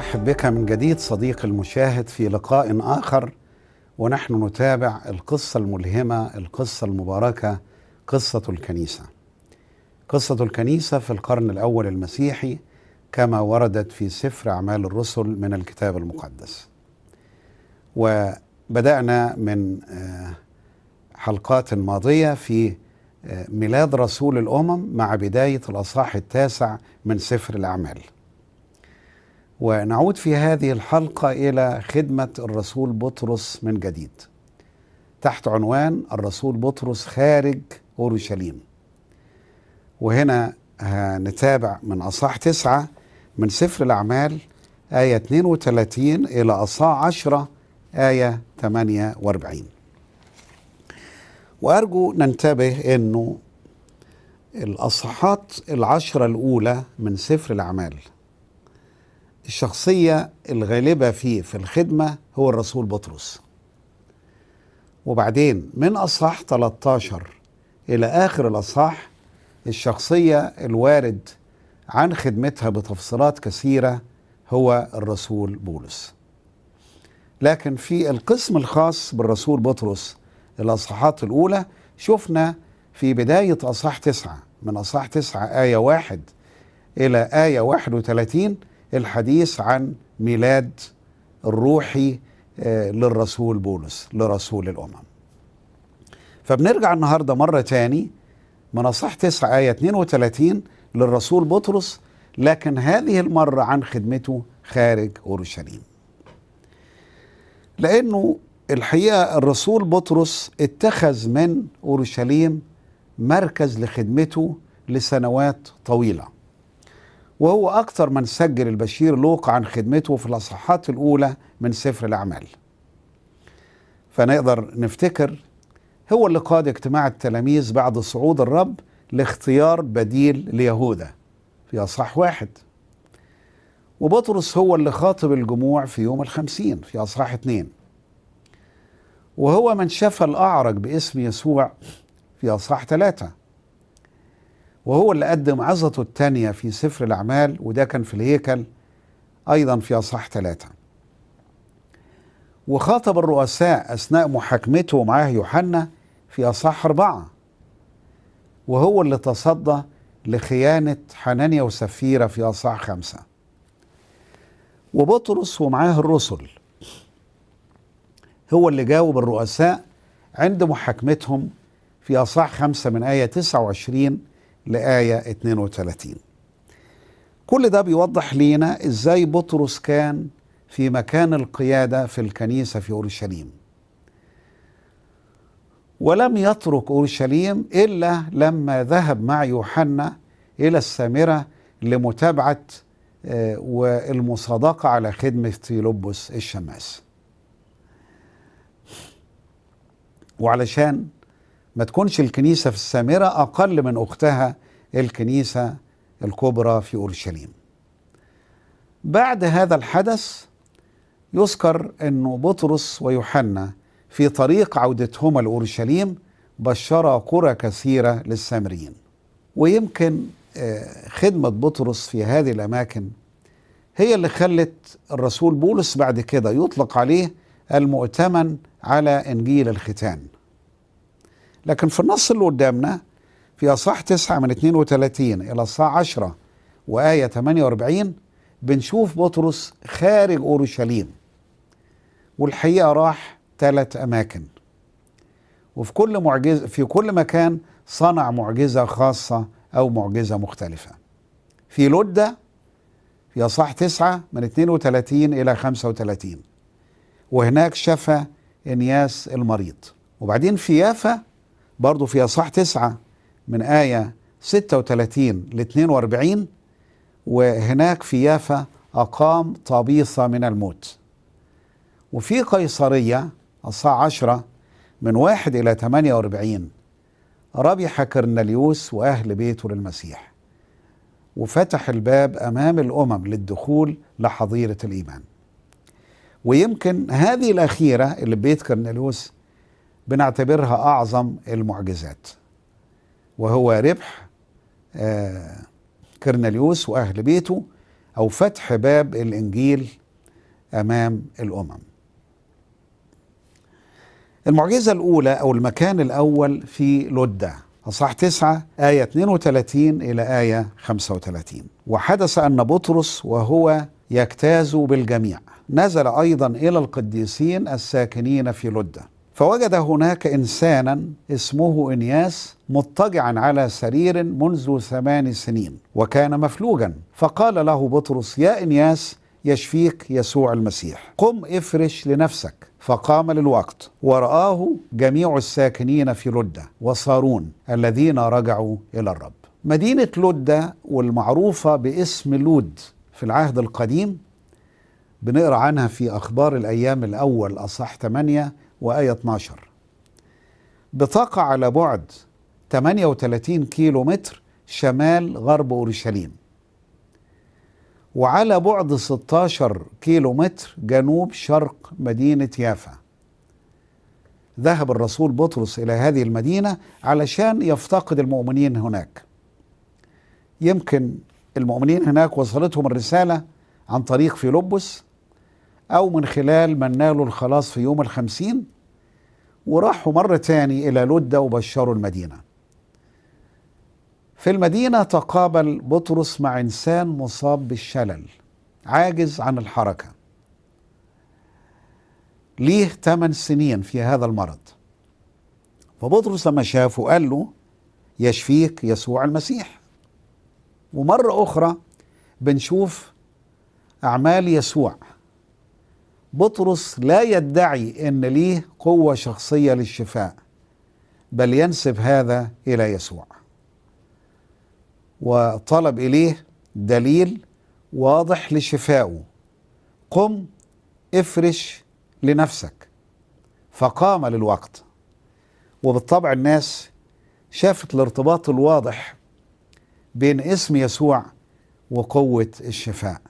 نرحب بك من جديد صديقي المشاهد في لقاء اخر ونحن نتابع القصه الملهمه القصه المباركه قصه الكنيسه قصه الكنيسه في القرن الاول المسيحي كما وردت في سفر اعمال الرسل من الكتاب المقدس وبدانا من آه، حلقات ماضيه في آه، ميلاد رسول الامم مع بدايه الاصحاح التاسع من سفر الاعمال ونعود في هذه الحلقه الى خدمه الرسول بطرس من جديد تحت عنوان الرسول بطرس خارج اورشليم وهنا هنتابع من اصح تسعه من سفر الاعمال ايه 32 الى اصح 10 ايه 48 وارجو ننتبه انه الاصحاحات العشره الاولى من سفر الاعمال الشخصية الغالبة فيه في الخدمة هو الرسول بطرس وبعدين من أصحاح 13 إلى آخر الأصحاح الشخصية الوارد عن خدمتها بتفصيلات كثيرة هو الرسول بولس لكن في القسم الخاص بالرسول بطرس الأصحاحات الأولى شفنا في بداية أصحاح تسعة من أصحاح تسعة آية واحد إلى آية واحد وثلاثين الحديث عن ميلاد الروحي آه، للرسول بولس لرسول الأمم فبنرجع النهاردة مرة تاني من أصح 9 آية 32 للرسول بطرس لكن هذه المرة عن خدمته خارج أورشليم لأنه الحقيقة الرسول بطرس اتخذ من أورشليم مركز لخدمته لسنوات طويله وهو أكثر من سجل البشير لوقا عن خدمته في الأصحاحات الأولى من سفر الأعمال فنقدر نفتكر هو اللي قاد اجتماع التلاميذ بعد صعود الرب لاختيار بديل ليهوذا في أصح واحد وبطرس هو اللي خاطب الجموع في يوم الخمسين في أصحاح اثنين وهو من شفى الأعرج باسم يسوع في أصحاح ثلاثة وهو اللي قدم عظته الثانية في سفر الأعمال وده كان في الهيكل أيضا في أصح ثلاثة وخاطب الرؤساء أثناء محاكمته معاه يوحنا في أصح أربعة وهو اللي تصدى لخيانة حنانيا وسفيرة في أصح خمسة وبطرس ومعاه الرسل هو اللي جاوب الرؤساء عند محاكمتهم في أصح خمسة من آية 29 لآية 32 كل ده بيوضح لينا إزاي بطرس كان في مكان القيادة في الكنيسة في أورشليم ولم يترك أورشليم إلا لما ذهب مع يوحنا إلى السامرة لمتابعة آه، والمصادقة على خدمة تيلوبوس الشماس وعلشان ما تكونش الكنيسة في السامرة أقل من أختها الكنيسة الكبرى في أورشليم بعد هذا الحدث يذكر أنه بطرس ويوحنا في طريق عودتهما لأورشليم بشرا قرى كثيرة للسامريين ويمكن آه، خدمة بطرس في هذه الأماكن هي اللي خلت الرسول بولس بعد كده يطلق عليه المؤتمن على إنجيل الختان لكن في النص اللي قدامنا في أصح 9 من 32 إلى الساعة 10 وآية 48 بنشوف بطرس خارج أورشليم والحقيقة راح ثلاث أماكن وفي كل معجزة في كل مكان صنع معجزة خاصة أو معجزة مختلفة في لودة في أصح 9 من 32 إلى 35 وهناك شفى انياس المريض وبعدين في يافا برضو في اصحاح تسعة من آية 36 ل 42 وهناك في يافا أقام طبيصة من الموت وفي قيصرية أصحاح 10 من 1 إلى 48 ربح كرنليوس وأهل بيته للمسيح وفتح الباب أمام الأمم للدخول لحظيرة الإيمان ويمكن هذه الأخيرة اللي بيت كرنليوس بنعتبرها أعظم المعجزات وهو ربح آه، كرنليوس وأهل بيته أو فتح باب الإنجيل أمام الأمم المعجزة الأولى أو المكان الأول في لدة أصح 9 آية 32 إلى آية 35 وحدث أن بطرس وهو يجتاز بالجميع نزل أيضا إلى القديسين الساكنين في لدة فوجد هناك انسانا اسمه انياس مضطجعا على سرير منذ ثمان سنين وكان مفلوجا فقال له بطرس يا انياس يشفيك يسوع المسيح قم افرش لنفسك فقام للوقت ورآه جميع الساكنين في لدة وصارون الذين رجعوا إلى الرب مدينة لدة والمعروفة باسم لود في العهد القديم بنقرأ عنها في أخبار الأيام الأول أصح 8 وآية 12 بطاقة على بعد 38 كيلو متر شمال غرب أورشليم وعلى بعد 16 كيلو متر جنوب شرق مدينة يافا ذهب الرسول بطرس إلى هذه المدينة علشان يفتقد المؤمنين هناك يمكن المؤمنين هناك وصلتهم الرسالة عن طريق فيلبس أو من خلال من نالوا الخلاص في يوم الخمسين وراحوا مرة تاني إلى لدة وبشروا المدينة في المدينة تقابل بطرس مع إنسان مصاب بالشلل عاجز عن الحركة ليه ثمان سنين في هذا المرض فبطرس لما شافه قال له يشفيك يسوع المسيح ومرة أخرى بنشوف أعمال يسوع بطرس لا يدعي ان ليه قوه شخصيه للشفاء بل ينسب هذا الى يسوع وطلب اليه دليل واضح لشفائه قم افرش لنفسك فقام للوقت وبالطبع الناس شافت الارتباط الواضح بين اسم يسوع وقوه الشفاء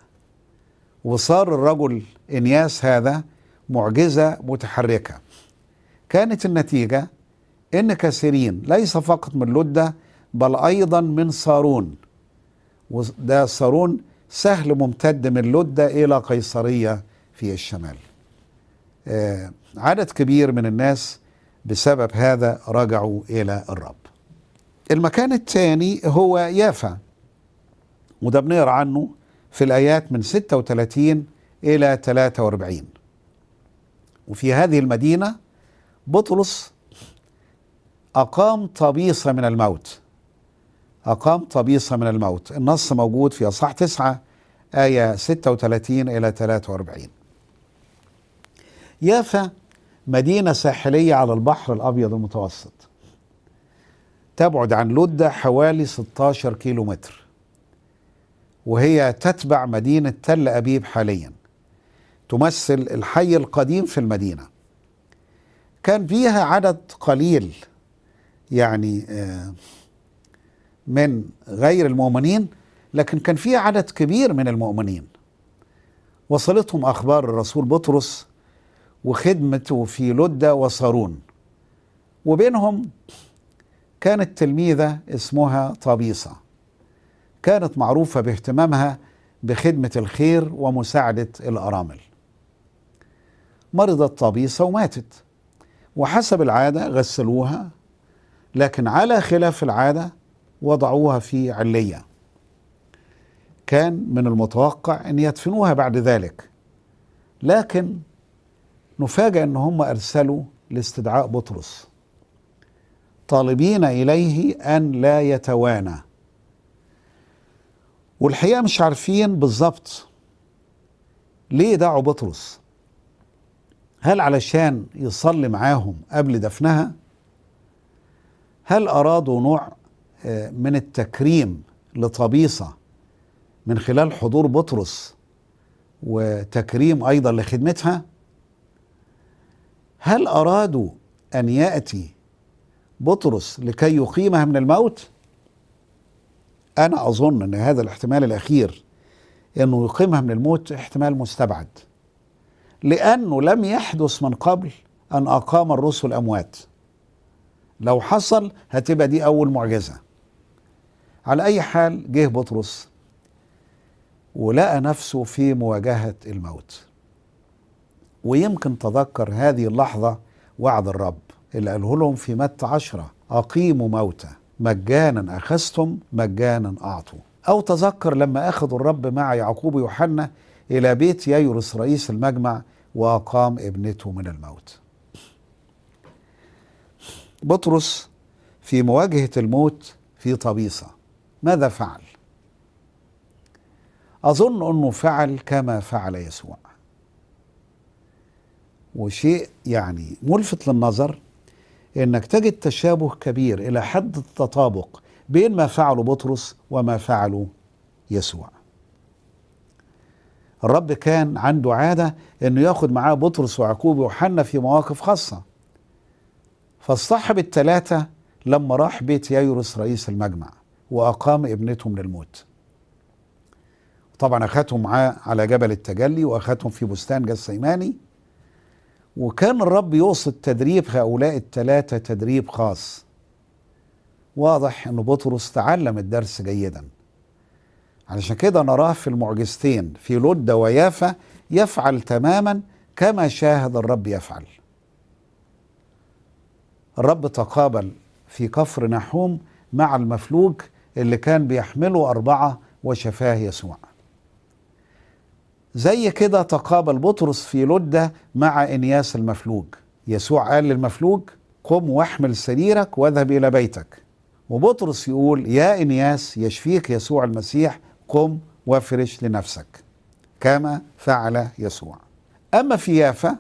وصار الرجل انياس هذا معجزه متحركه كانت النتيجه ان كثيرين ليس فقط من لده بل ايضا من صارون وده صارون سهل ممتد من لده الى قيصريه في الشمال آه عدد كبير من الناس بسبب هذا رجعوا الى الرب المكان الثاني هو يافا وده بنقرا عنه في الآيات من 36 إلى 43 وفي هذه المدينة بطرس أقام طبيصة من الموت أقام طبيصة من الموت النص موجود في أصح 9 آية 36 إلى 43 يافا مدينة ساحلية على البحر الأبيض المتوسط تبعد عن لدة حوالي 16 كيلو متر وهي تتبع مدينة تل أبيب حاليا تمثل الحي القديم في المدينة كان فيها عدد قليل يعني آه، من غير المؤمنين لكن كان فيها عدد كبير من المؤمنين وصلتهم أخبار الرسول بطرس وخدمته في لدة وصارون وبينهم كانت تلميذة اسمها طبيصة كانت معروفة باهتمامها بخدمة الخير ومساعدة الأرامل مرضت طبيصة وماتت وحسب العادة غسلوها لكن على خلاف العادة وضعوها في علية كان من المتوقع أن يدفنوها بعد ذلك لكن نفاجأ أن هم أرسلوا لاستدعاء بطرس طالبين إليه أن لا يتوانى والحقيقه مش عارفين بالظبط ليه دعوا بطرس هل علشان يصلي معاهم قبل دفنها هل ارادوا نوع آه، من التكريم لطبيصه من خلال حضور بطرس وتكريم ايضا لخدمتها هل ارادوا ان ياتي بطرس لكي يقيمها من الموت انا اظن ان هذا الاحتمال الاخير انه يقيمها من الموت احتمال مستبعد لانه لم يحدث من قبل ان اقام الرسل اموات لو حصل هتبقى دي اول معجزه على اي حال جه بطرس ولقى نفسه في مواجهه الموت ويمكن تذكر هذه اللحظه وعد الرب اللي قاله لهم في متى عشرة أقيموا موتى مجانا أخذتم مجانا أعطوا أو تذكر لما أخذوا الرب مع يعقوب ويوحنا إلى بيت ييرس رئيس المجمع وأقام ابنته من الموت بطرس في مواجهة الموت في طبيصة ماذا فعل؟ أظن أنه فعل كما فعل يسوع وشيء يعني ملفت للنظر انك تجد تشابه كبير الى حد التطابق بين ما فعله بطرس وما فعله يسوع الرب كان عنده عاده انه ياخد معاه بطرس وعقوب ويوحنا في مواقف خاصه فاصطحب الثلاثه لما راح بيت ييروس رئيس المجمع واقام ابنتهم للموت طبعا اخذهم معاه على جبل التجلي واخذهم في بستان جسيماني وكان الرب يقصد تدريب هؤلاء الثلاثة تدريب خاص واضح أن بطرس تعلم الدرس جيدا علشان كده نراه في المعجزتين في لدة ويافا يفعل تماما كما شاهد الرب يفعل الرب تقابل في كفر نحوم مع المفلوج اللي كان بيحمله أربعة وشفاه يسوع زي كده تقابل بطرس في لدة مع إنياس المفلوج يسوع قال للمفلوج قم واحمل سريرك واذهب إلى بيتك وبطرس يقول يا إنياس يشفيك يسوع المسيح قم وافرش لنفسك كما فعل يسوع أما في يافا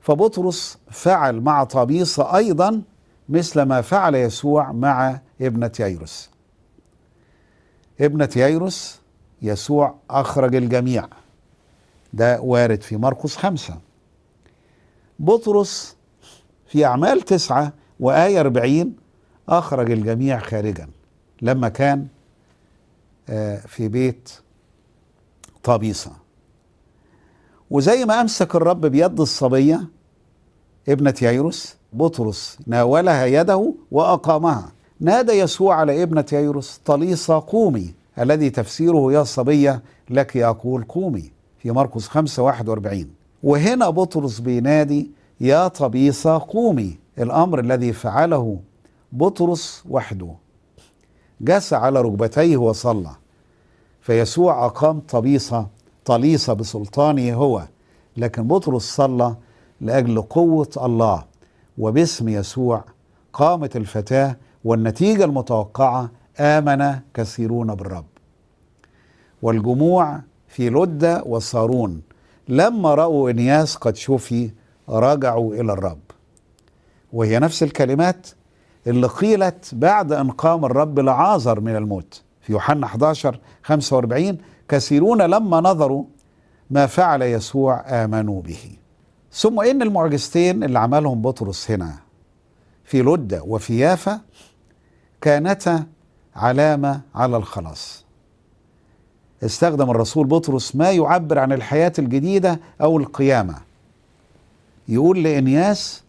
فبطرس فعل مع طبيس أيضا مثل ما فعل يسوع مع ابنة ييرس ابنة ييرس يسوع أخرج الجميع ده وارد في مرقس خمسة بطرس في أعمال تسعة وآية أربعين أخرج الجميع خارجا لما كان آه، في بيت طبيصة وزي ما أمسك الرب بيد الصبية ابنة ييروس بطرس ناولها يده وأقامها نادى يسوع على ابنة ييروس طليصة قومي الذي تفسيره يا الصبية لك يقول قومي في مرقس 5 41 وهنا بطرس بينادي يا طبيصة قومي الأمر الذي فعله بطرس وحده جس على ركبتيه وصلى فيسوع أقام طبيصة طليصة بسلطانه هو لكن بطرس صلى لأجل قوة الله وباسم يسوع قامت الفتاة والنتيجة المتوقعة آمن كثيرون بالرب والجموع في لدة وصارون لما رأوا إنياس قد شفي رجعوا إلى الرب وهي نفس الكلمات اللي قيلت بعد أن قام الرب لعازر من الموت في يوحنا 11 45 كثيرون لما نظروا ما فعل يسوع آمنوا به ثم إن المعجزتين اللي عملهم بطرس هنا في لدة وفي يافا كانتا علامة على الخلاص استخدم الرسول بطرس ما يعبر عن الحياة الجديدة أو القيامة يقول لإنياس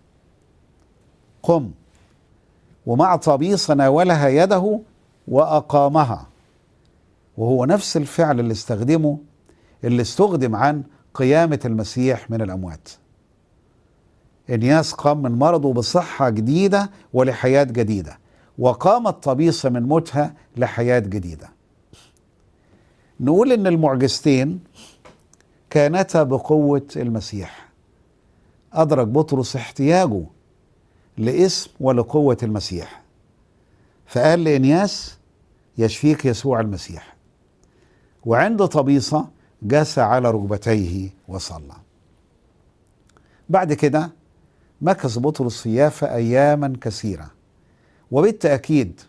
قم ومع طبيصة ناولها يده وأقامها وهو نفس الفعل اللي استخدمه اللي استخدم عن قيامة المسيح من الأموات إنياس قام من مرضه بصحة جديدة ولحياة جديدة وقامت طبيصة من موتها لحياة جديدة نقول ان المعجزتين كانتا بقوة المسيح أدرك بطرس احتياجه لاسم ولقوة المسيح فقال لإنياس يشفيك يسوع المسيح وعند طبيصة جاس على ركبتيه وصلى بعد كده مكث بطرس في يافا أياما كثيرة وبالتأكيد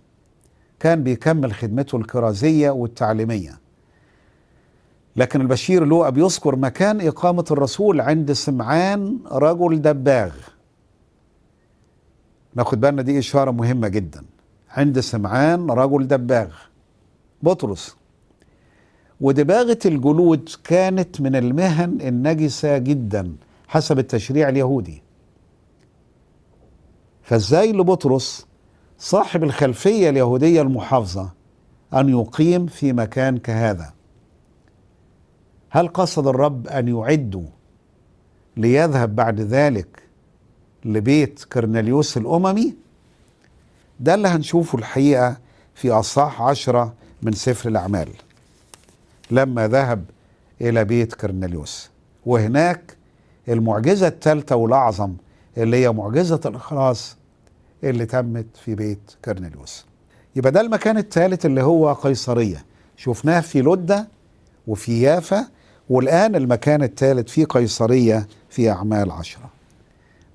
كان بيكمل خدمته الكرازية والتعليمية لكن البشير له بيذكر مكان إقامة الرسول عند سمعان رجل دباغ ناخد بالنا دي إشارة مهمة جدا عند سمعان رجل دباغ بطرس ودباغة الجلود كانت من المهن النجسة جدا حسب التشريع اليهودي فازاي لبطرس صاحب الخلفية اليهودية المحافظة أن يقيم في مكان كهذا هل قصد الرب أن يعده ليذهب بعد ذلك لبيت كرنليوس الأممي ده اللي هنشوفه الحقيقة في أصحاح عشرة من سفر الأعمال لما ذهب إلى بيت كرنليوس وهناك المعجزة الثالثة والأعظم اللي هي معجزة الإخلاص اللي تمت في بيت كرنيليوس يبقى ده المكان الثالث اللي هو قيصرية شفناه في لدة وفي يافا والآن المكان الثالث في قيصرية في أعمال عشرة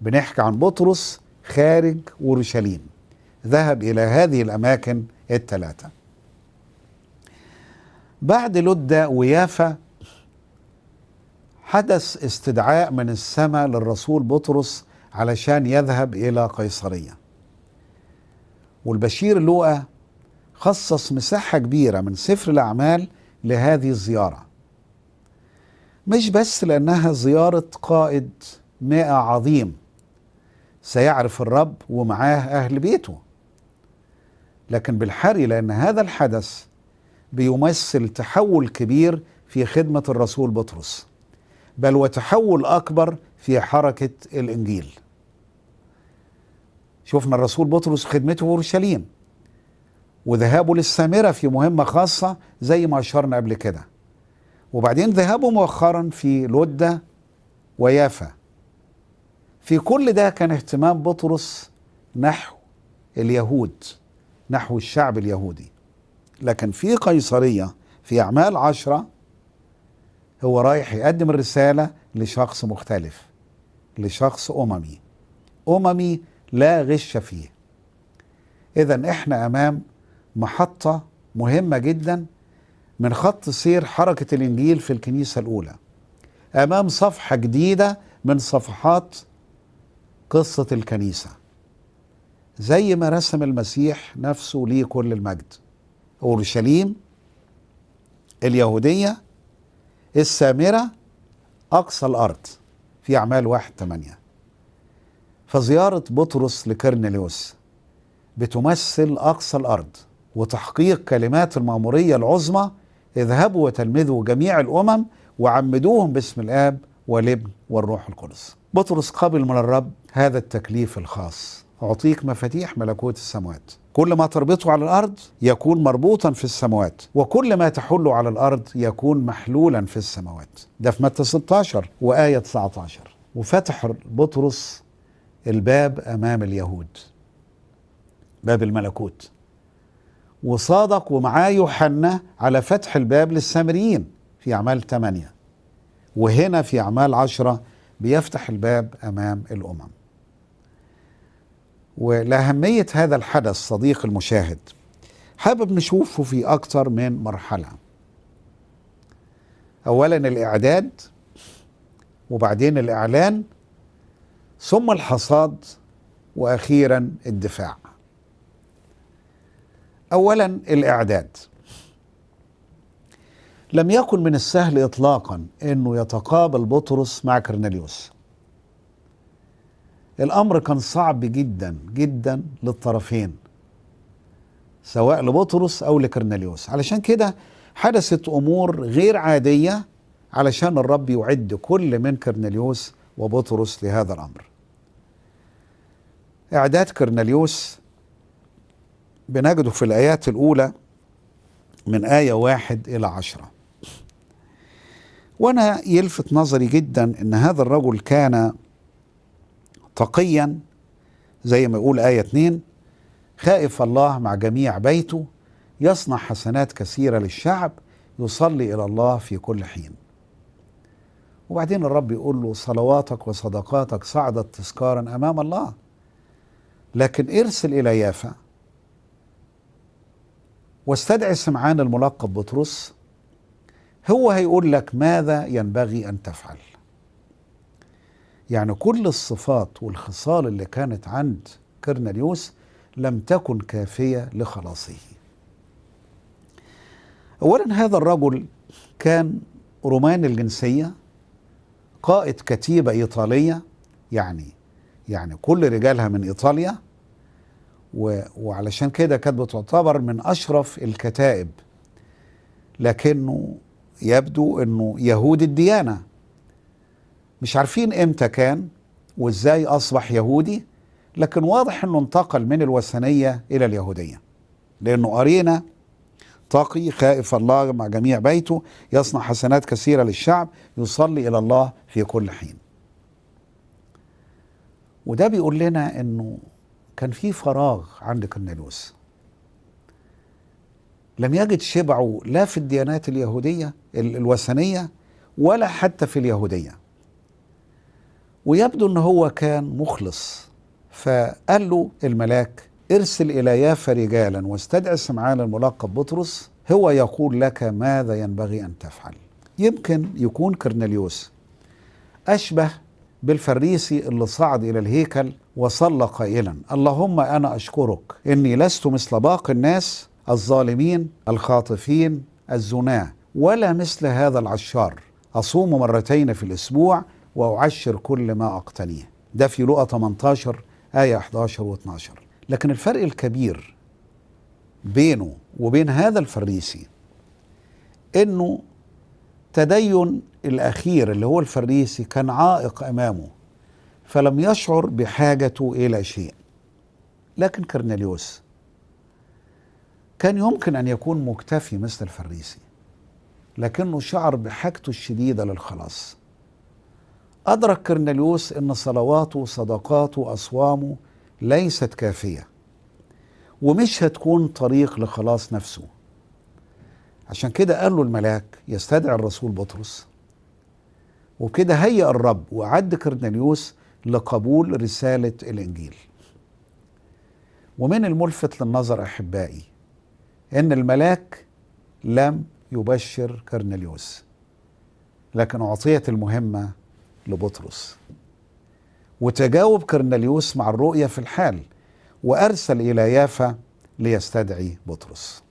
بنحكي عن بطرس خارج أورشليم ذهب إلى هذه الأماكن الثلاثة بعد لدة ويافا حدث استدعاء من السماء للرسول بطرس علشان يذهب إلى قيصرية والبشير لوقا خصص مساحة كبيرة من سفر الأعمال لهذه الزيارة مش بس لأنها زيارة قائد مائة عظيم سيعرف الرب ومعاه أهل بيته لكن بالحري لأن هذا الحدث بيمثل تحول كبير في خدمة الرسول بطرس بل وتحول أكبر في حركة الإنجيل شفنا الرسول بطرس خدمته في اورشليم وذهابه للسامره في مهمه خاصه زي ما اشرنا قبل كده وبعدين ذهابه مؤخرا في لودة ويافا في كل ده كان اهتمام بطرس نحو اليهود نحو الشعب اليهودي لكن في قيصرية في أعمال عشرة هو رايح يقدم الرسالة لشخص مختلف لشخص أممي أممي لا غش فيه اذا احنا امام محطه مهمه جدا من خط سير حركه الانجيل في الكنيسه الاولى امام صفحه جديده من صفحات قصه الكنيسه زي ما رسم المسيح نفسه ليه كل المجد اورشليم اليهوديه السامره اقصى الارض في اعمال واحد ثمانيه فزيارة بطرس لكرنليوس بتمثل أقصى الأرض وتحقيق كلمات المأمورية العظمى اذهبوا وتلمذوا جميع الأمم وعمدوهم باسم الآب والابن والروح القدس بطرس قبل من الرب هذا التكليف الخاص أعطيك مفاتيح ملكوت السموات كل ما تربطه على الأرض يكون مربوطا في السموات وكل ما تحله على الأرض يكون محلولا في السموات ده في متى 16 وآية 19 وفتح بطرس الباب امام اليهود باب الملكوت وصادق ومعاه يوحنا على فتح الباب للسامريين في اعمال 8 وهنا في اعمال 10 بيفتح الباب امام الامم ولاهميه هذا الحدث صديق المشاهد حابب نشوفه في اكثر من مرحله اولا الاعداد وبعدين الاعلان ثم الحصاد واخيرا الدفاع اولا الاعداد لم يكن من السهل اطلاقا انه يتقابل بطرس مع كرنليوس الامر كان صعب جدا جدا للطرفين سواء لبطرس او لكرنليوس علشان كده حدثت امور غير عاديه علشان الرب يعد كل من كرنليوس وبطرس لهذا الأمر إعداد كرنليوس بنجده في الآيات الأولى من آية واحد إلى عشرة وأنا يلفت نظري جدا أن هذا الرجل كان تقيا زي ما يقول آية اثنين خائف الله مع جميع بيته يصنع حسنات كثيرة للشعب يصلي إلى الله في كل حين وبعدين الرب يقول له صلواتك وصدقاتك صعدت تذكارا امام الله لكن ارسل الى يافا واستدعي سمعان الملقب بطرس هو هيقول لك ماذا ينبغي ان تفعل يعني كل الصفات والخصال اللي كانت عند كرنليوس لم تكن كافيه لخلاصه اولا هذا الرجل كان روماني الجنسيه قائد كتيبة إيطالية يعني يعني كل رجالها من إيطاليا و وعلشان كده كانت بتعتبر من أشرف الكتائب لكنه يبدو أنه يهود الديانة مش عارفين إمتى كان وإزاي أصبح يهودي لكن واضح أنه انتقل من الوثنية إلى اليهودية لأنه قرينا تقي خائف الله مع جميع بيته يصنع حسنات كثيرة للشعب يصلي إلى الله في كل حين وده بيقول لنا أنه كان في فراغ عند قرنلوس لم يجد شبعه لا في الديانات اليهودية الوثنية ولا حتى في اليهودية ويبدو أن هو كان مخلص فقال له الملاك ارسل إلى يافا رجالا واستدعي سمعان الملقب بطرس هو يقول لك ماذا ينبغي أن تفعل يمكن يكون كرنليوس أشبه بالفريسي اللي صعد إلى الهيكل وصلى قائلا اللهم أنا أشكرك إني لست مثل باقي الناس الظالمين الخاطفين الزناة ولا مثل هذا العشار أصوم مرتين في الأسبوع وأعشر كل ما أقتنيه ده في لقى 18 آية 11 و 12 لكن الفرق الكبير بينه وبين هذا الفريسي انه تدين الاخير اللي هو الفريسي كان عائق امامه فلم يشعر بحاجته الى شيء لكن كرنيليوس كان يمكن ان يكون مكتفي مثل الفريسي لكنه شعر بحاجته الشديده للخلاص ادرك كرنيليوس ان صلواته صدقاته اصوامه ليست كافية ومش هتكون طريق لخلاص نفسه عشان كده قال له الملاك يستدعي الرسول بطرس وبكده هيئ الرب وأعد كرنيليوس لقبول رسالة الإنجيل ومن الملفت للنظر أحبائي أن الملاك لم يبشر كرنيليوس لكن أعطيت المهمة لبطرس وتجاوب كرنليوس مع الرؤية في الحال وأرسل إلى يافا ليستدعي بطرس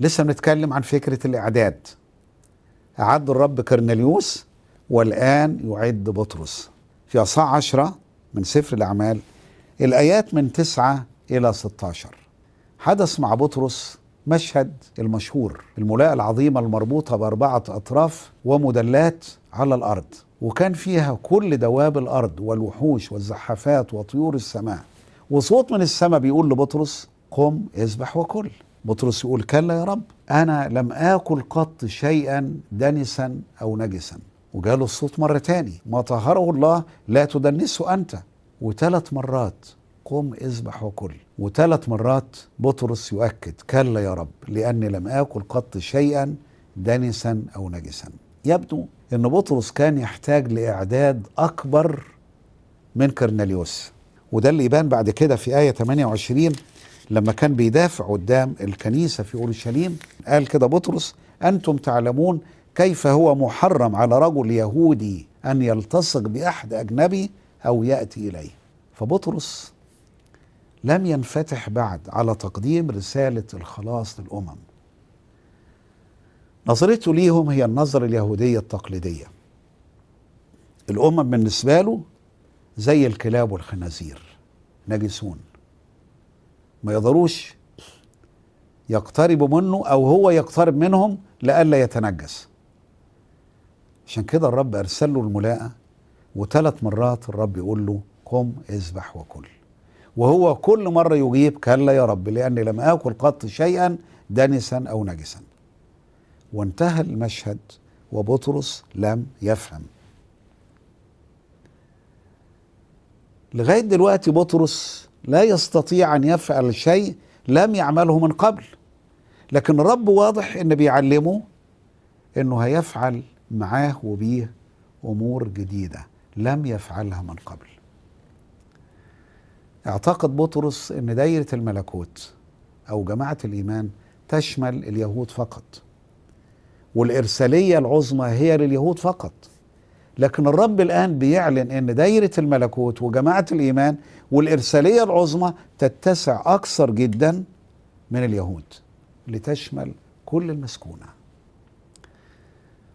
لسه بنتكلم عن فكرة الإعداد أعد الرب كرنليوس والآن يعد بطرس في أصحاح عشرة من سفر الأعمال الآيات من تسعة إلى 16 حدث مع بطرس مشهد المشهور الملاءة العظيمة المربوطة بأربعة أطراف ومدلات على الأرض وكان فيها كل دواب الارض والوحوش والزحافات وطيور السماء وصوت من السماء بيقول لبطرس قم اذبح وكل بطرس يقول كلا يا رب انا لم اكل قط شيئا دنسا او نجسا وجاله الصوت مره تاني ما طهره الله لا تدنسه انت وثلاث مرات قم اذبح وكل وثلاث مرات بطرس يؤكد كلا يا رب لاني لم اكل قط شيئا دنسا او نجسا يبدو ان بطرس كان يحتاج لاعداد اكبر من كرنليوس وده اللي يبان بعد كده في ايه 28 لما كان بيدافع قدام الكنيسه في اورشليم قال كده بطرس انتم تعلمون كيف هو محرم على رجل يهودي ان يلتصق باحد اجنبي او ياتي اليه فبطرس لم ينفتح بعد على تقديم رساله الخلاص للامم نظرته ليهم هي النظرة اليهودية التقليدية الأمم بالنسبة له زي الكلاب والخنازير نجسون ما يقدروش يقتربوا منه أو هو يقترب منهم لئلا يتنجس عشان كده الرب أرسل له الملاءة وثلاث مرات الرب يقول له قم اذبح وكل وهو كل مرة يجيب كلا يا رب لأني لم آكل قط شيئا دنسا أو نجسا وانتهى المشهد وبطرس لم يفهم لغايه دلوقتي بطرس لا يستطيع ان يفعل شيء لم يعمله من قبل لكن الرب واضح ان بيعلمه انه هيفعل معاه وبيه امور جديده لم يفعلها من قبل اعتقد بطرس ان دايره الملكوت او جماعه الايمان تشمل اليهود فقط والإرسالية العظمى هي لليهود فقط لكن الرب الآن بيعلن أن دايرة الملكوت وجماعة الإيمان والإرسالية العظمى تتسع أكثر جدا من اليهود لتشمل كل المسكونة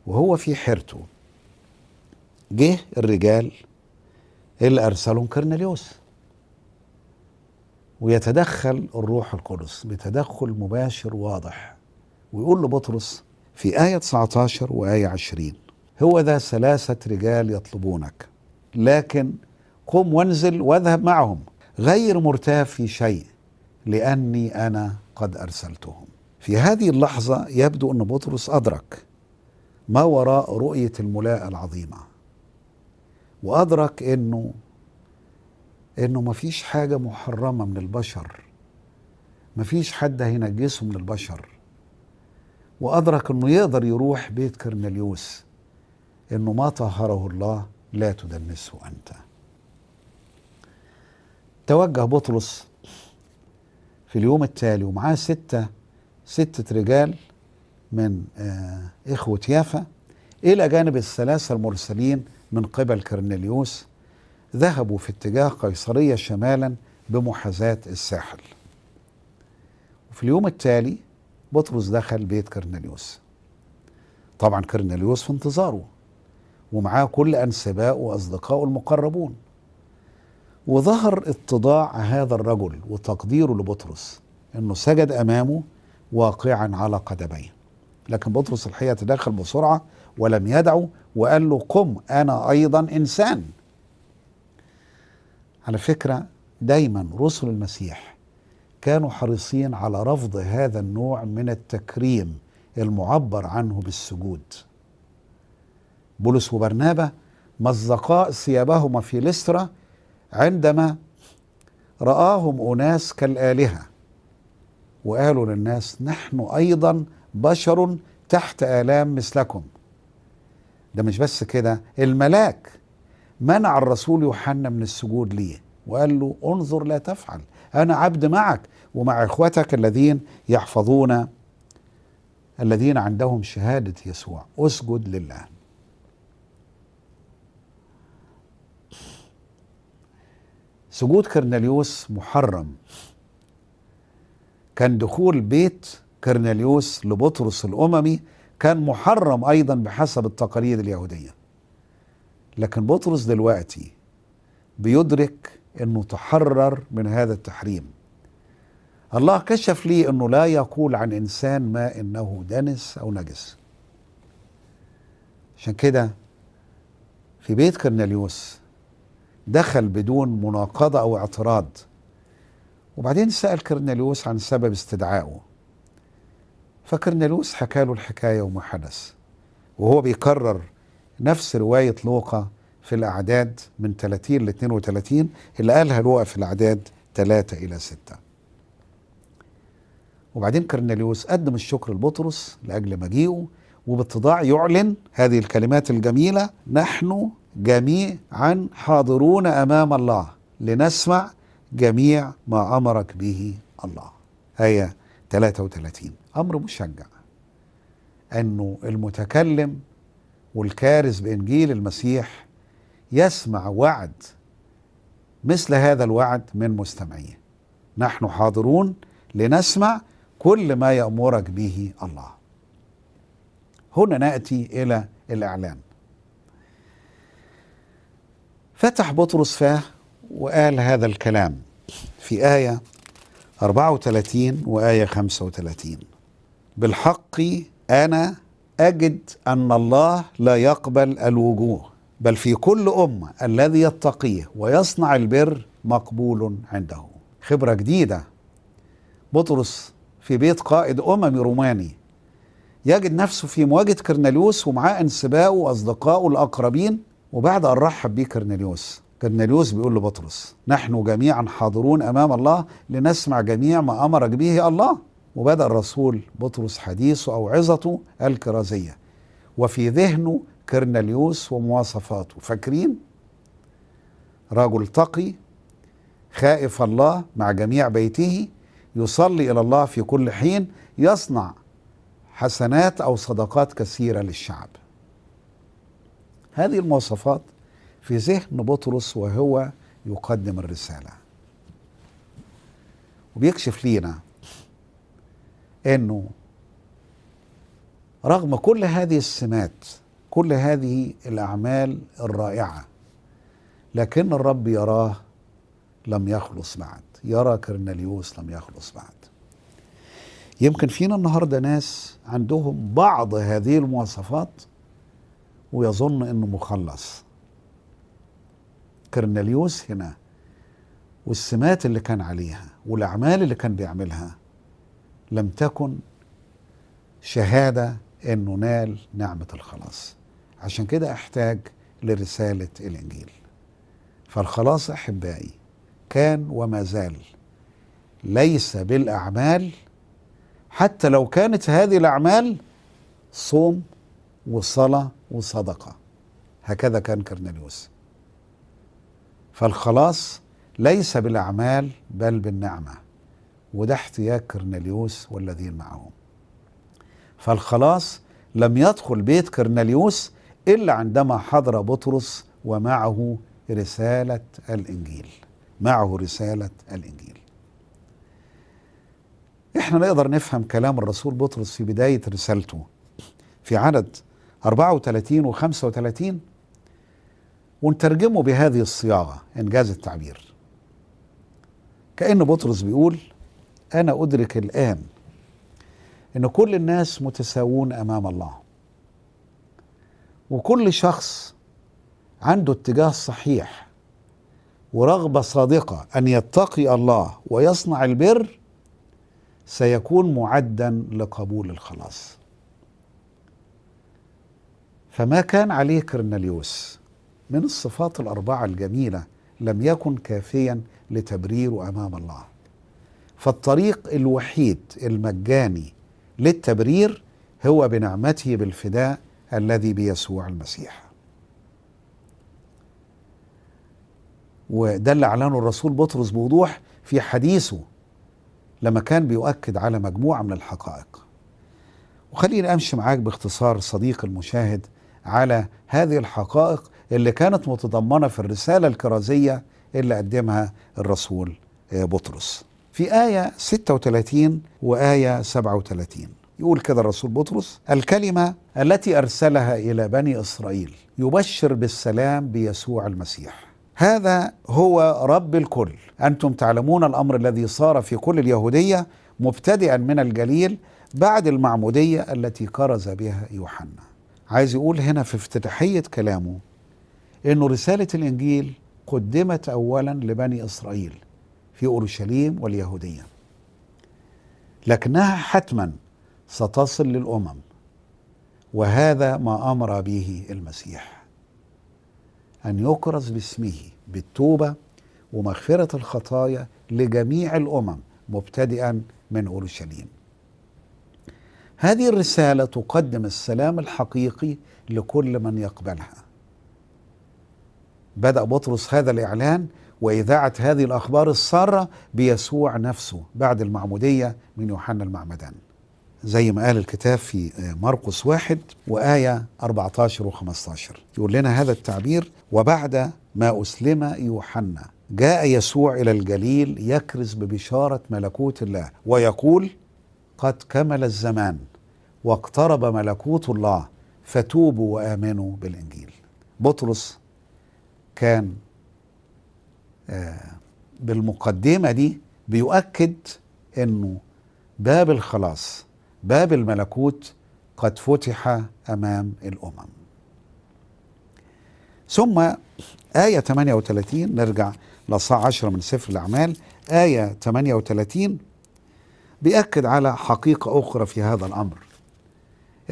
وهو في حيرته جه الرجال اللي أرسلهم كرنليوس ويتدخل الروح القدس بتدخل مباشر واضح ويقول لبطرس في آية 19 وآية 20 هو ذا ثلاثة رجال يطلبونك لكن قم وانزل واذهب معهم غير مرتاب في شيء لأني أنا قد أرسلتهم في هذه اللحظة يبدو أن بطرس أدرك ما وراء رؤية الملاءة العظيمة وأدرك أنه أنه ما فيش حاجة محرمة من البشر ما فيش حد هينجسه من البشر وأدرك أنه يقدر يروح بيت كرنليوس أنه ما طهره الله لا تدنسه أنت توجه بطرس في اليوم التالي ومعاه ستة ستة رجال من آه، إخوة يافا إلى جانب الثلاثة المرسلين من قبل كرنليوس ذهبوا في اتجاه قيصرية شمالا بمحاذاة الساحل وفي اليوم التالي بطرس دخل بيت كرنليوس طبعا كرنليوس في انتظاره ومعاه كل أنسباء وأصدقائه المقربون وظهر اتضاع هذا الرجل وتقديره لبطرس انه سجد امامه واقعا على قدميه لكن بطرس الحقيقه تدخل بسرعه ولم يدعه وقال له قم انا ايضا انسان على فكره دايما رسل المسيح كانوا حريصين على رفض هذا النوع من التكريم المعبر عنه بالسجود بولس وبرنابا مزقا ثيابهما في لسرة عندما رآهم أناس كالآلهة وقالوا للناس نحن أيضا بشر تحت آلام مثلكم ده مش بس كده الملاك منع الرسول يوحنا من السجود ليه وقال له انظر لا تفعل أنا عبد معك ومع إخوتك الذين يحفظون الذين عندهم شهادة يسوع اسجد لله سجود كرنليوس محرم كان دخول بيت كرنليوس لبطرس الأممي كان محرم أيضا بحسب التقاليد اليهودية لكن بطرس دلوقتي بيدرك انه تحرر من هذا التحريم الله كشف لي انه لا يقول عن انسان ما انه دنس او نجس عشان كده في بيت كرنليوس دخل بدون مناقضة أو اعتراض وبعدين سأل كرنليوس عن سبب استدعائه فكرنليوس حكى له الحكاية وما حدث وهو بيكرر نفس رواية لوقا في الأعداد من 30 ل 32 اللي قالها لوقا في الأعداد 3 إلى 6 وبعدين كرنليوس قدم الشكر لبطرس لأجل مجيئه وباتضاع يعلن هذه الكلمات الجميلة نحن جميعا حاضرون أمام الله لنسمع جميع ما أمرك به الله آية 33 أمر مشجع أنه المتكلم والكارز بإنجيل المسيح يسمع وعد مثل هذا الوعد من مستمعيه نحن حاضرون لنسمع كل ما يأمرك به الله هنا نأتي إلى الإعلان فتح بطرس فاه وقال هذا الكلام في آية 34 وآية 35 بالحق أنا أجد أن الله لا يقبل الوجوه بل في كل أمة الذي يتقيه ويصنع البر مقبول عنده خبرة جديدة بطرس في بيت قائد أممي روماني يجد نفسه في مواجهة كرنليوس ومعاه أنسباؤه وأصدقائه الأقربين وبعد أن رحب بيه كرنليوس كرنليوس بيقول لبطرس نحن جميعا حاضرون أمام الله لنسمع جميع ما أمرك به الله وبدأ الرسول بطرس حديثه أو عظته الكرازية وفي ذهنه كرنليوس ومواصفاته فاكرين رجل تقي خائف الله مع جميع بيته يصلي الى الله في كل حين يصنع حسنات او صدقات كثيره للشعب هذه المواصفات في ذهن بطرس وهو يقدم الرساله وبيكشف لينا انه رغم كل هذه السمات كل هذه الأعمال الرائعة لكن الرب يراه لم يخلص بعد يرى كرنليوس لم يخلص بعد يمكن فينا النهارده ناس عندهم بعض هذه المواصفات ويظن انه مخلص كرنليوس هنا والسمات اللي كان عليها والاعمال اللي كان بيعملها لم تكن شهاده انه نال نعمه الخلاص عشان كده احتاج لرساله الانجيل فالخلاص احبائي كان وما زال ليس بالاعمال حتى لو كانت هذه الاعمال صوم وصلاه وصدقه هكذا كان كرنليوس فالخلاص ليس بالاعمال بل بالنعمه وده احتياج كرنليوس والذين معهم فالخلاص لم يدخل بيت كرنليوس إلا عندما حضر بطرس ومعه رسالة الإنجيل معه رسالة الإنجيل احنا نقدر نفهم كلام الرسول بطرس في بداية رسالته في عدد 34 و 35 ونترجمه بهذه الصياغة إنجاز التعبير كأن بطرس بيقول أنا أدرك الآن أن كل الناس متساوون أمام الله وكل شخص عنده اتجاه صحيح ورغبة صادقة أن يتقي الله ويصنع البر سيكون معدا لقبول الخلاص فما كان عليه كرنليوس من الصفات الأربعة الجميلة لم يكن كافيا لتبريره أمام الله فالطريق الوحيد المجاني للتبرير هو بنعمته بالفداء الذي بيسوع المسيح وده اللي اعلنه الرسول بطرس بوضوح في حديثه لما كان بيؤكد على مجموعه من الحقائق وخليني امشي معاك باختصار صديق المشاهد على هذه الحقائق اللي كانت متضمنه في الرساله الكرازيه اللي قدمها الرسول بطرس في ايه 36 وايه 37 يقول كده الرسول بطرس الكلمة التي أرسلها إلى بني إسرائيل يبشر بالسلام بيسوع المسيح هذا هو رب الكل أنتم تعلمون الأمر الذي صار في كل اليهودية مبتدئا من الجليل بعد المعمودية التي كرز بها يوحنا عايز يقول هنا في افتتاحية كلامه أنه رسالة الإنجيل قدمت أولا لبني إسرائيل في أورشليم واليهودية لكنها حتما ستصل للامم وهذا ما امر به المسيح ان يكرز باسمه بالتوبه ومغفره الخطايا لجميع الامم مبتدئا من اورشليم هذه الرساله تقدم السلام الحقيقي لكل من يقبلها بدا بطرس هذا الاعلان واذاعه هذه الاخبار الساره بيسوع نفسه بعد المعموديه من يوحنا المعمدان زي ما قال الكتاب في مرقس واحد وآية 14 و15 يقول لنا هذا التعبير وبعد ما أسلم يوحنا جاء يسوع إلى الجليل يكرز ببشارة ملكوت الله ويقول قد كمل الزمان واقترب ملكوت الله فتوبوا وآمنوا بالإنجيل بطرس كان آه، بالمقدمة دي بيؤكد أنه باب الخلاص باب الملكوت قد فتح امام الامم. ثم آية 38 نرجع لصاع 10 من سفر الأعمال آية 38 بيأكد على حقيقة أخرى في هذا الأمر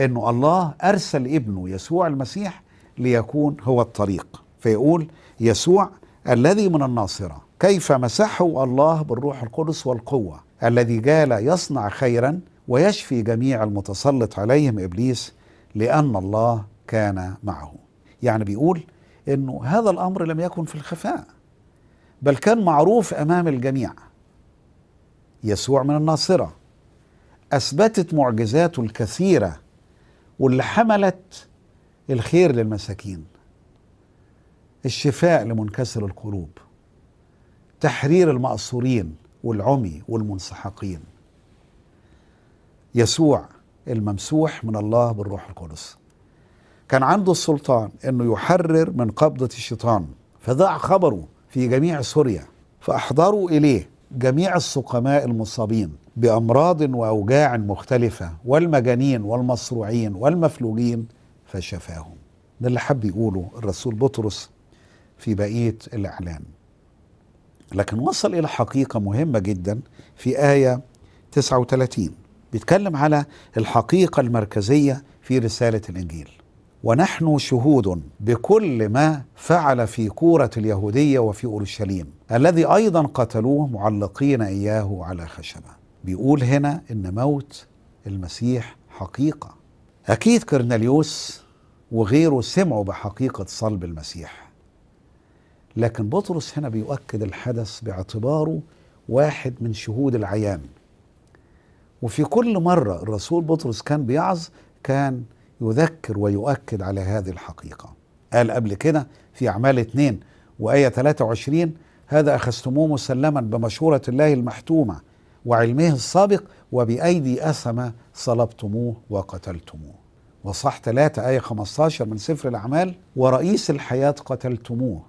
أنه الله أرسل ابنه يسوع المسيح ليكون هو الطريق فيقول يسوع الذي من الناصرة كيف مسحه الله بالروح القدس والقوة الذي جال يصنع خيرا ويشفي جميع المتسلط عليهم ابليس لان الله كان معه يعني بيقول انه هذا الامر لم يكن في الخفاء بل كان معروف امام الجميع يسوع من الناصره اثبتت معجزاته الكثيره واللي حملت الخير للمساكين الشفاء لمنكسر القلوب تحرير المأسورين والعمي والمنسحقين يسوع الممسوح من الله بالروح القدس كان عنده السلطان انه يحرر من قبضه الشيطان فذاع خبره في جميع سوريا فاحضروا اليه جميع السقماء المصابين بامراض واوجاع مختلفه والمجانين والمصروعين والمفلوجين فشفاهم ده اللي حب يقوله الرسول بطرس في بقيه الاعلان لكن وصل الى حقيقه مهمه جدا في ايه 39 بيتكلم على الحقيقة المركزية في رسالة الإنجيل ونحن شهود بكل ما فعل في كورة اليهودية وفي أورشليم الذي أيضا قتلوه معلقين إياه على خشبة بيقول هنا إن موت المسيح حقيقة أكيد كرنليوس وغيره سمعوا بحقيقة صلب المسيح لكن بطرس هنا بيؤكد الحدث باعتباره واحد من شهود العيان وفي كل مرة الرسول بطرس كان بيعظ كان يذكر ويؤكد على هذه الحقيقة قال قبل كده في أعمال 2 وآية 23 هذا أخذتموه مسلما بمشورة الله المحتومة وعلمه السابق وبأيدي أسمة صلبتموه وقتلتموه وصح 3 آية 15 من سفر الأعمال ورئيس الحياة قتلتموه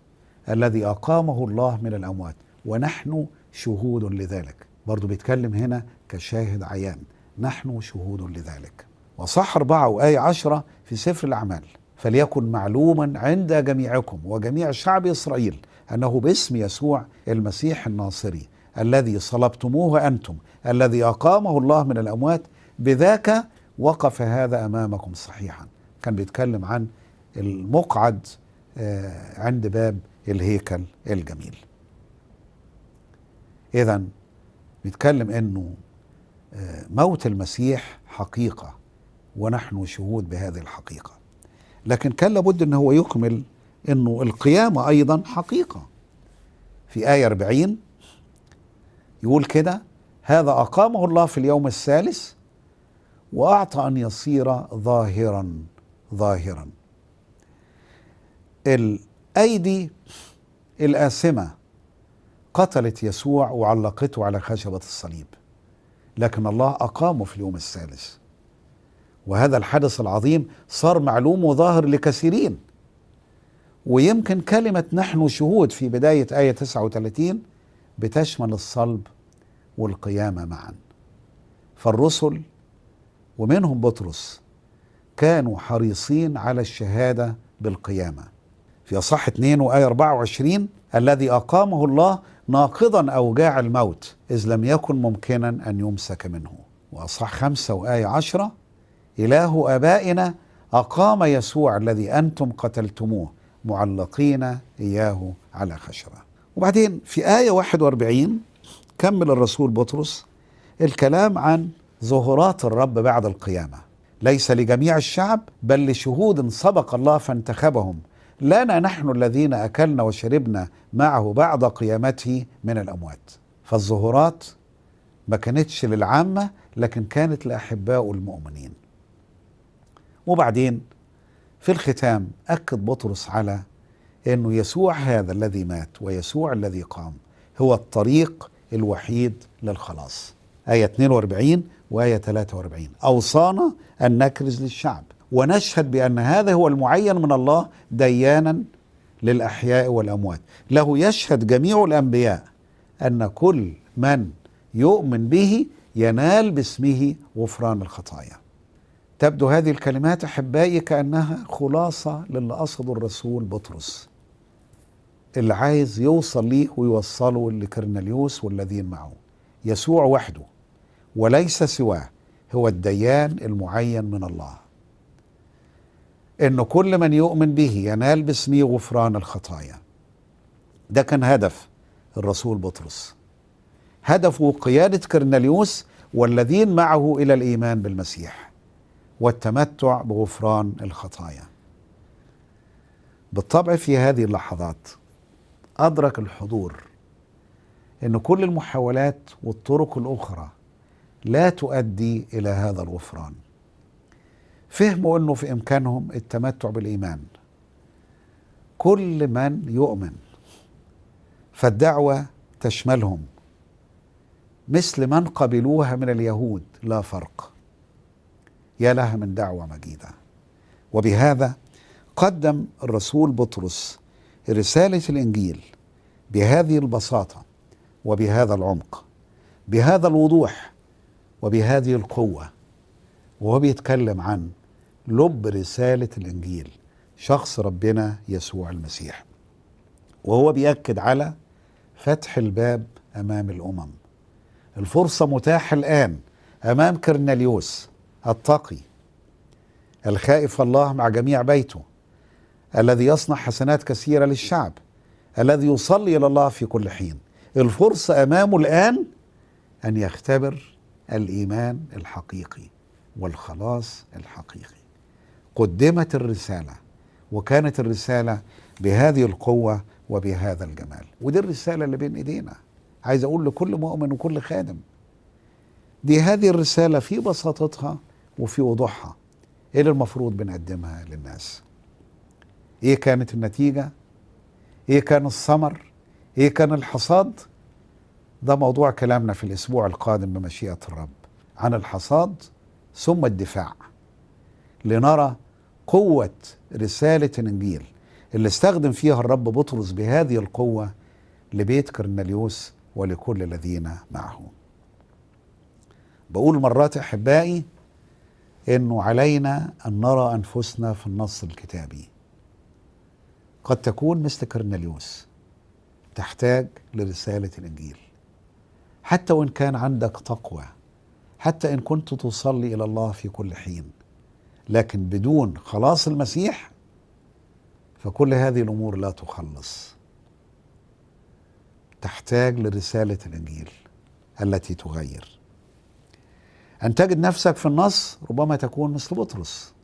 الذي أقامه الله من الأموات ونحن شهود لذلك برضو بيتكلم هنا كشاهد عيان نحن شهود لذلك وصح أربعة وآية عشرة في سفر الأعمال فليكن معلوما عند جميعكم وجميع شعب إسرائيل أنه باسم يسوع المسيح الناصري الذي صلبتموه أنتم الذي أقامه الله من الأموات بذاك وقف هذا أمامكم صحيحا كان بيتكلم عن المقعد آه، عند باب الهيكل الجميل إذا بيتكلم انه آه، موت المسيح حقيقه ونحن شهود بهذه الحقيقه لكن كان لابد ان هو يكمل انه القيامه ايضا حقيقه في ايه 40 يقول كده هذا اقامه الله في اليوم الثالث واعطى ان يصير ظاهرا ظاهرا الايدي الاثمه قتلت يسوع وعلقته على خشبة الصليب لكن الله أقامه في اليوم الثالث وهذا الحدث العظيم صار معلوم وظاهر لكثيرين ويمكن كلمة نحن شهود في بداية آية 39 بتشمل الصلب والقيامة معا فالرسل ومنهم بطرس كانوا حريصين على الشهادة بالقيامة في أصح 2 وآية 24 الذي أقامه الله ناقضا أوجاع الموت إذ لم يكن ممكنا أن يمسك منه وأصح خمسة وآية عشرة إله آبائنا أقام يسوع الذي أنتم قتلتموه معلقين إياه على خشبة وبعدين في آية 41 كمل الرسول بطرس الكلام عن ظهورات الرب بعد القيامة ليس لجميع الشعب بل لشهود سبق الله فانتخبهم لنا نحن الذين اكلنا وشربنا معه بعد قيامته من الاموات فالظهورات ما كانتش للعامه لكن كانت لاحباء المؤمنين وبعدين في الختام اكد بطرس على انه يسوع هذا الذي مات ويسوع الذي قام هو الطريق الوحيد للخلاص آية 42 وآية 43 أوصانا أن نكرز للشعب ونشهد بأن هذا هو المعين من الله ديانا للأحياء والأموات له يشهد جميع الأنبياء أن كل من يؤمن به ينال باسمه غفران الخطايا تبدو هذه الكلمات أحبائي كأنها خلاصة للي قصده الرسول بطرس اللي عايز يوصل ليه ويوصله لكرنليوس والذين معه يسوع وحده وليس سواه هو الديان المعين من الله أن كل من يؤمن به ينال باسمه غفران الخطايا ده كان هدف الرسول بطرس هدفه قيادة كرنليوس والذين معه إلى الإيمان بالمسيح والتمتع بغفران الخطايا بالطبع في هذه اللحظات أدرك الحضور أن كل المحاولات والطرق الأخرى لا تؤدي إلى هذا الغفران فهموا انه في امكانهم التمتع بالايمان كل من يؤمن فالدعوه تشملهم مثل من قبلوها من اليهود لا فرق يا لها من دعوه مجيده وبهذا قدم الرسول بطرس رساله الانجيل بهذه البساطه وبهذا العمق بهذا الوضوح وبهذه القوه وهو بيتكلم عن لب رسالة الإنجيل شخص ربنا يسوع المسيح وهو بيأكد على فتح الباب أمام الأمم الفرصة متاحة الآن أمام كرنليوس التقي الخائف الله مع جميع بيته الذي يصنع حسنات كثيرة للشعب الذي يصلي إلى الله في كل حين الفرصة أمامه الآن أن يختبر الإيمان الحقيقي والخلاص الحقيقي قدمت الرساله وكانت الرساله بهذه القوه وبهذا الجمال ودي الرساله اللي بين ايدينا عايز اقول لكل مؤمن وكل خادم دي هذه الرساله في بساطتها وفي وضوحها ايه اللي المفروض بنقدمها للناس ايه كانت النتيجه ايه كان الثمر ايه كان الحصاد ده موضوع كلامنا في الاسبوع القادم بمشيئه الرب عن الحصاد ثم الدفاع لنرى قوة رسالة الإنجيل اللي استخدم فيها الرب بطرس بهذه القوة لبيت كرنليوس ولكل الذين معه بقول مرات أحبائي أنه علينا أن نرى أنفسنا في النص الكتابي قد تكون مثل كرنليوس تحتاج لرسالة الإنجيل حتى وإن كان عندك تقوى حتى إن كنت تصلي إلى الله في كل حين لكن بدون خلاص المسيح فكل هذه الامور لا تخلص تحتاج لرساله الانجيل التي تغير ان تجد نفسك في النص ربما تكون مثل بطرس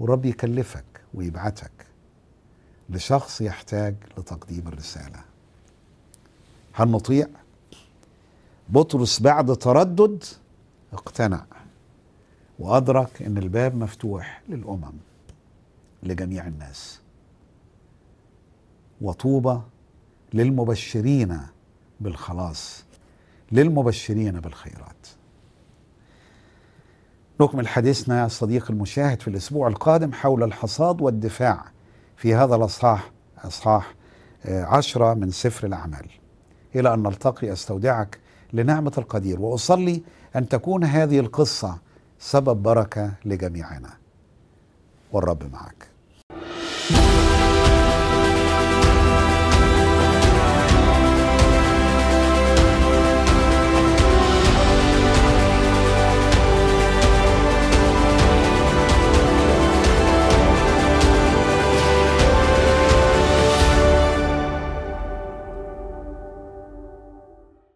ورب يكلفك ويبعتك لشخص يحتاج لتقديم الرساله هل نطيع بطرس بعد تردد اقتنع وأدرك أن الباب مفتوح للأمم لجميع الناس وطوبى للمبشرين بالخلاص للمبشرين بالخيرات نكمل حديثنا يا صديقي المشاهد في الأسبوع القادم حول الحصاد والدفاع في هذا الأصحاح أصحاح آه، عشرة من سفر الأعمال إلى أن نلتقي أستودعك لنعمة القدير وأصلي أن تكون هذه القصة سبب بركه لجميعنا والرب معك